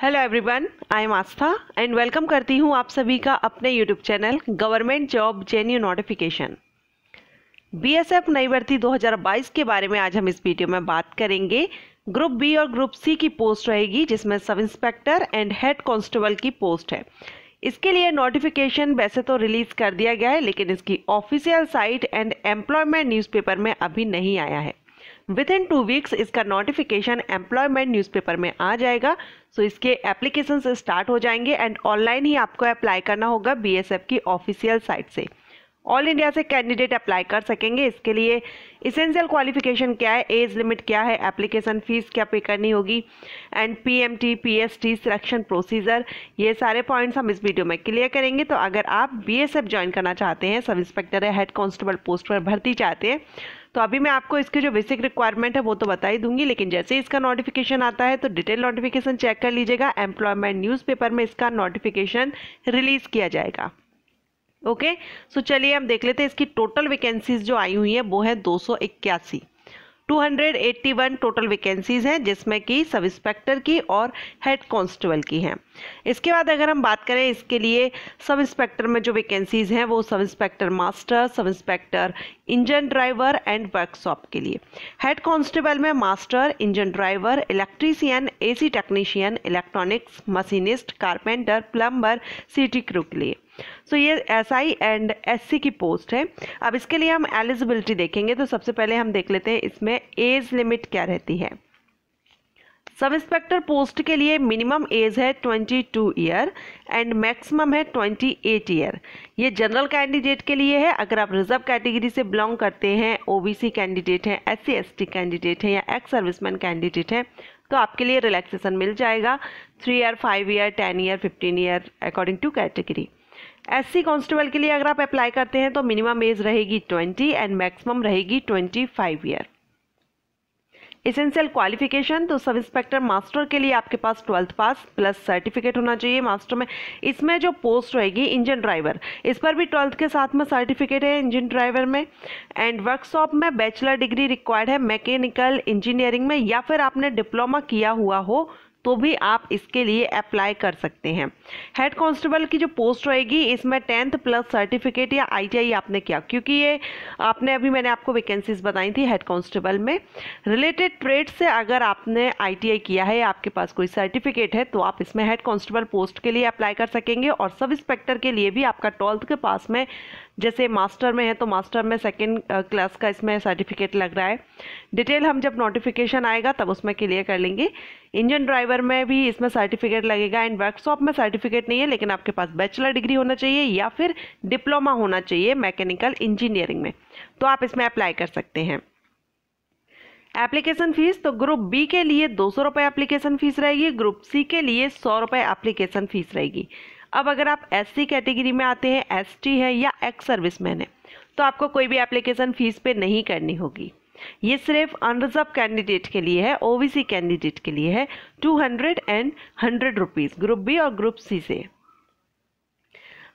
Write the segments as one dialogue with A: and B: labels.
A: Hello everyone I am Aastha and welcome करती हूँ आप सभी का अपने YouTube channel government job genuine notification BSF नई भर्ती 2022 के बारे में आज हम इस वीडियो में बात करेंगे ग्रुप बी और ग्रुप सी की पोस्ट रहेगी जिसमें sub inspector and head constable की पोस्ट है इसके लिए नोटिफिकेशन वैसे तो रिलीज़ कर दिया गया है लेकिन इसकी official site and employment newspaper में अभी नहीं आया है विद इन टू वीक्स इसका नोटिफिकेशन एम्प्लॉयमेंट न्यूज़पेपर में आ जाएगा सो so इसके एप्लीकेशन स्टार्ट हो जाएंगे एंड ऑनलाइन ही आपको अप्लाई करना होगा बी की ऑफिशियल साइट से ऑल इंडिया से कैंडिडेट अप्लाई कर सकेंगे इसके लिए इसेंशियल क्वालिफिकेशन क्या है एज लिमिट क्या है एप्लीकेशन फ़ीस क्या पे करनी होगी and P M T P S T selection procedure ये सारे पॉइंट्स हम इस वीडियो में क्लियर करेंगे तो अगर आप बी एस एफ ज्वाइन करना चाहते हैं सब इंस्पेक्टर है हेड कांस्टेबल पोस्ट पर भर्ती चाहते हैं तो अभी मैं आपको इसकी जो बेसिक रिक्वायरमेंट है वो तो बता ही दूंगी लेकिन जैसे इसका नोटिफिकेशन आता है तो डिटेल नोटिफिकेशन चेक कर लीजिएगा एम्प्लॉयमेंट न्यूज़पेपर में इसका नोटिफिकेशन रिलीज़ किया जाएगा ओके सो चलिए हम देख लेते हैं इसकी टोटल वैकेंसीज जो आई हुई है वो है दो सौ इक्यासी 281 टोटल वैकेंसीज़ हैं जिसमें कि सब इंस्पेक्टर की और हेड कांस्टेबल की हैं इसके बाद अगर हम बात करें इसके लिए सब इंस्पेक्टर में जो वैकेंसीज़ हैं वो सब inspector master sub inspector engine driver and workshop के लिए हेड कांस्टेबल में master engine driver electrician AC technician electronics machinist carpenter plumber city crew के लिए सो so, ये एस आई एंड एस की पोस्ट है अब इसके लिए हम एलिजिबिलिटी देखेंगे तो सबसे पहले हम देख लेते हैं इसमें एज लिमिट क्या रहती है सब इंस्पेक्टर पोस्ट के लिए मिनिमम एज है 22 ईयर एंड मैक्सिमम है 28 ईयर ये जनरल कैंडिडेट के लिए है अगर आप रिजर्व कैटेगरी से बिलोंग करते हैं ओबीसी कैंडिडेट हैं एससी टी कैंडिडेट हैं या एक्स सर्विसमैन कैंडिडेट हैं तो आपके लिए रिलैक्सेशन मिल जाएगा three year five year ten year fifteen year according to category S C constable के लिए अगर आप अप्लाई करते हैं तो मिनिमम एज रहेगी ट्वेंटी एंड मैक्सिमम रहेगी twenty five year essential qualification तो सब इंस्पेक्टर मास्टर के लिए आपके पास ट्वेल्थ पास प्लस सर्टिफिकेट होना चाहिए मास्टर में इसमें जो पोस्ट रहेगी इंजन ड्राइवर इस पर भी ट्वेल्थ के साथ में सर्टिफिकेट है इंजन ड्राइवर में एंड वर्कशॉप में बैचलर डिग्री रिक्वायर्ड है मैकेनिकल इंजीनियरिंग में या फिर आपने डिप्लोमा किया हुआ हो तो भी आप इसके लिए अप्लाई कर सकते हैं हेड कांस्टेबल की जो पोस्ट रहेगी इसमें टेंथ प्लस सर्टिफिकेट या आईटीआई आपने किया क्योंकि ये आपने अभी मैंने आपको वैकेंसीज बताई थी हेड कांस्टेबल में रिलेटेड ट्रेड से अगर आपने आईटीआई किया है आपके पास कोई सर्टिफिकेट है तो आप इसमें हेड कॉन्स्टेबल पोस्ट के लिए अप्लाई कर सकेंगे और सब इंस्पेक्टर के लिए भी आपका ट्वेल्थ के पास में जैसे मास्टर में है तो मास्टर में सेकेंड क्लास का इसमें सर्टिफिकेट लग रहा है डिटेल हम जब नोटिफिकेशन आएगा तब उसमें क्लियर कर लेंगे इंजन ड्राइवर पेपर में भी इसमें सर्टिफिकेट लगेगा एंड वर्कशॉप में सर्टिफिकेट नहीं है लेकिन आपके पास बैचलर डिग्री होना चाहिए या फिर डिप्लोमा होना चाहिए मैकेनिकल इंजीनियरिंग में तो आप इसमें अप्लाई कर सकते हैं एप्लीकेशन फीस तो ग्रुप बी के लिए दो सौ रुपये एप्लीकेशन फीस रहेगी ग्रुप सी के लिए सौ रुपये एप्लीकेशन फीस रहेगी अब अगर आप एस सी कैटेगरी में आते हैं एस टी है या एक्स सर्विसमैन है तो आपको कोई भी एप्लीकेशन फ़ीस पे नहीं करनी होगी ये सिर्फ अनरिजर्व कैंडिडेट के लिए है ओबीसी कैंडिडेट के लिए है two hundred and hundred rupees group B और ग्रुप सी से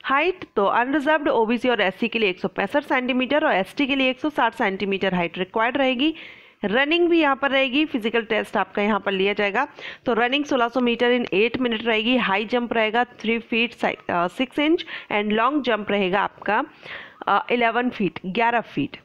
A: हाइट तो अनरिजर्व्ड ओबीसी और एससी के लिए एक सेंटीमीटर और एसटी के लिए 160 सेंटीमीटर हाइट रिक्वायर्ड रहेगी रनिंग भी यहाँ पर रहेगी फिजिकल टेस्ट आपका यहाँ पर लिया जाएगा तो रनिंग 1600 मीटर इन 8 मिनट रहेगी हाई जंप रहेगा 3 feet six inch and long jump रहेगा आपका 11 feet 11 feet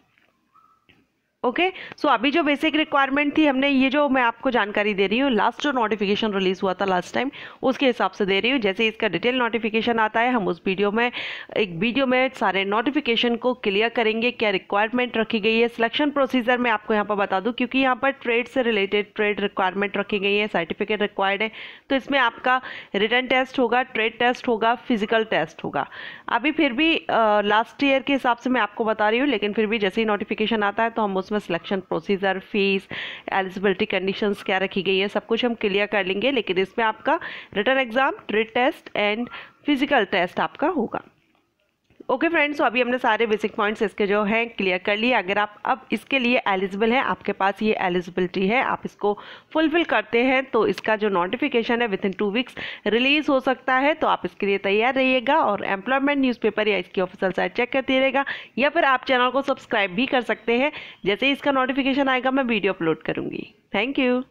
A: okay okay? So so, अभी जो बेसिक रिक्वायरमेंट थी हमने ये जो मैं आपको जानकारी दे रही हूँ लास्ट जो नोटिफिकेशन रिलीज़ हुआ था लास्ट टाइम उसके हिसाब से दे रही हूँ जैसे इसका डिटेल नोटिफिकेशन आता है हम उस वीडियो में एक वीडियो में सारे नोटिफिकेशन को क्लियर करेंगे क्या रिक्वायरमेंट रखी गई है सिलेक्शन प्रोसीजर मैं आपको यहाँ पर बता दूँ क्योंकि यहाँ पर ट्रेड से रिलेटेड ट्रेड रिक्वायरमेंट रखी गई है सर्टिफिकेट रिक्वायर्ड है तो इसमें आपका रिटर्न टेस्ट होगा ट्रेड टेस्ट होगा फिजिकल टेस्ट होगा अभी फिर भी लास्ट ईयर के हिसाब से मैं आपको बता रही हूँ लेकिन फिर भी जैसे ही नोटिफिकेशन आता है तो हम उसमें इसमें selection procedure fees eligibility conditions क्या रखी गई है सब कुछ हम क्लियर कर लेंगे लेकिन इसमें आपका written exam trade test and physical test आपका होगा ओके फ्रेंड्स तो अभी हमने सारे बेसिक पॉइंट्स इसके जो हैं क्लियर कर लिए अगर आप अब इसके लिए एलिजिबल हैं आपके पास ये एलिजिबिलिटी है आप इसको फुलफिल करते हैं तो इसका जो नोटिफिकेशन है within two weeks release हो सकता है तो आप इसके लिए तैयार रहिएगा और एम्प्लॉयमेंट न्यूज़पेपर या इसकी ऑफिसल साइट चेक करते रहेगा या फिर आप चैनल को सब्सक्राइब भी कर सकते हैं जैसे ही इसका नोटिफिकेशन आएगा मैं वीडियो अपलोड करूँगी थैंक यू